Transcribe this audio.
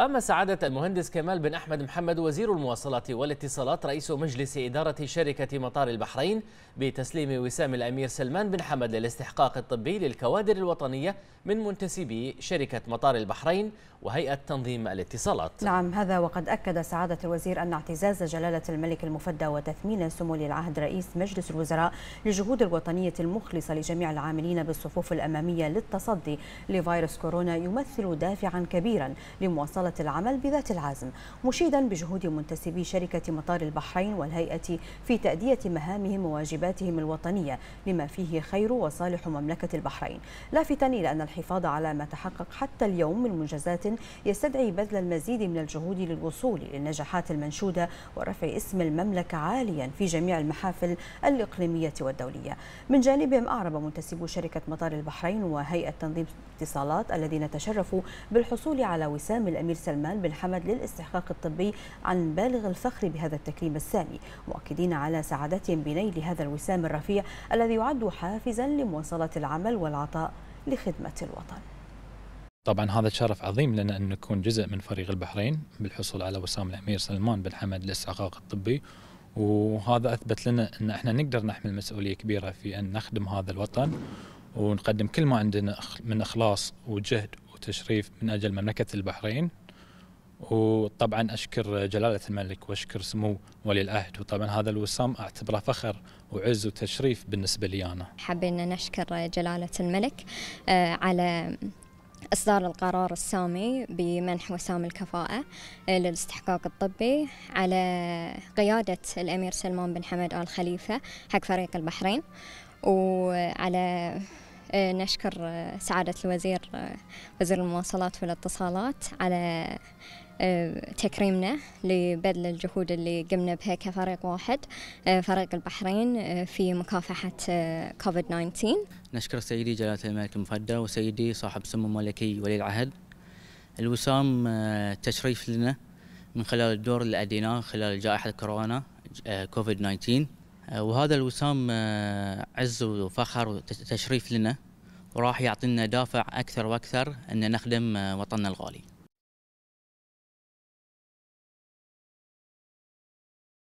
قام سعادة المهندس كمال بن أحمد محمد وزير المواصلات والاتصالات رئيس مجلس إدارة شركة مطار البحرين بتسليم وسام الأمير سلمان بن حمد للاستحقاق الطبي للكوادر الوطنية من منتسبي شركة مطار البحرين وهيئة تنظيم الاتصالات نعم هذا وقد أكد سعادة الوزير أن اعتزاز جلالة الملك المفدى وتثمين سمو العهد رئيس مجلس الوزراء لجهود الوطنية المخلصة لجميع العاملين بالصفوف الأمامية للتصدي لفيروس كورونا يمثل دافعا كبيرا لمواصلة العمل بذات العزم مشيدا بجهود منتسبي شركة مطار البحرين والهيئة في تأدية مهامهم وواجباتهم الوطنية لما فيه خير وصالح مملكة البحرين لافتا إلى أن الحفاظ على ما تحقق حتى اليوم من منجزات يستدعي بذل المزيد من الجهود للوصول للنجاحات المنشودة ورفع اسم المملكة عاليا في جميع المحافل الإقليمية والدولية من جانبهم أعرب منتسبو شركة مطار البحرين وهيئة تنظيم اتصالات الذين تشرفوا بالحصول على وسام الأمير سلمان بن حمد للاستحقاق الطبي عن بالغ الفخر بهذا التكريم السامي مؤكدين على سعادتهم بنيل هذا الوسام الرفيع الذي يعد حافزا لمواصلة العمل والعطاء لخدمة الوطن طبعا هذا شرف عظيم لنا أن نكون جزء من فريق البحرين بالحصول على وسام الأمير سلمان بن حمد للاستحقاق الطبي وهذا أثبت لنا أن احنا نقدر نحمل مسؤولية كبيرة في أن نخدم هذا الوطن ونقدم كل ما عندنا من إخلاص وجهد وتشريف من أجل مملكة البحرين وطبعا اشكر جلاله الملك واشكر سمو ولي العهد وطبعا هذا الوسام اعتبره فخر وعز وتشريف بالنسبه لي انا. حابين نشكر جلاله الملك آه، على إصدار القرار السامي بمنح وسام الكفاءة آه، للاستحقاق الطبي على قيادة الأمير سلمان بن حمد آل خليفة حق فريق البحرين وعلى آه، نشكر سعادة الوزير وزير المواصلات والاتصالات على تكريمنا لبذل الجهود اللي قمنا بها كفريق واحد آه، فريق البحرين آه، في مكافحة كوفيد آه، 19 نشكر سيدي جلالة الملك المفدى وسيدي صاحب سمو ملكي ولي العهد الوسام تشريف لنا من خلال الدور اللي أديناه خلال جائحة كورونا كوفيد 19 وهذا الوسام عز وفخر وتشريف لنا وراح يعطينا دافع أكثر وأكثر أن نخدم وطننا الغالي